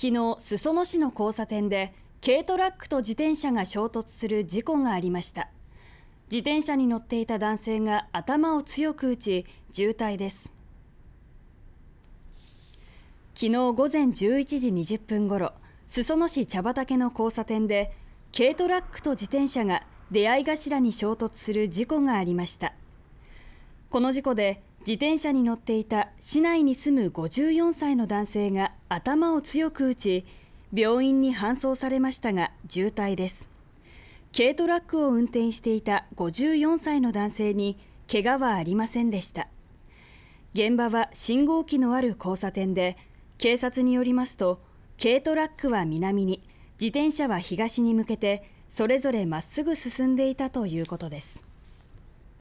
昨日、裾野市の交差点で軽トラックと自転車が衝突する事故がありました自転車に乗っていた男性が頭を強く打ち重体です昨日午前11時20分ごろ裾野市茶畑の交差点で軽トラックと自転車が出会い頭に衝突する事故がありましたこの事故で自転車に乗っていた市内に住む54歳の男性が頭を強く打ち病院に搬送されましたが重体です軽トラックを運転していた54歳の男性に怪我はありませんでした現場は信号機のある交差点で警察によりますと軽トラックは南に自転車は東に向けてそれぞれまっすぐ進んでいたということです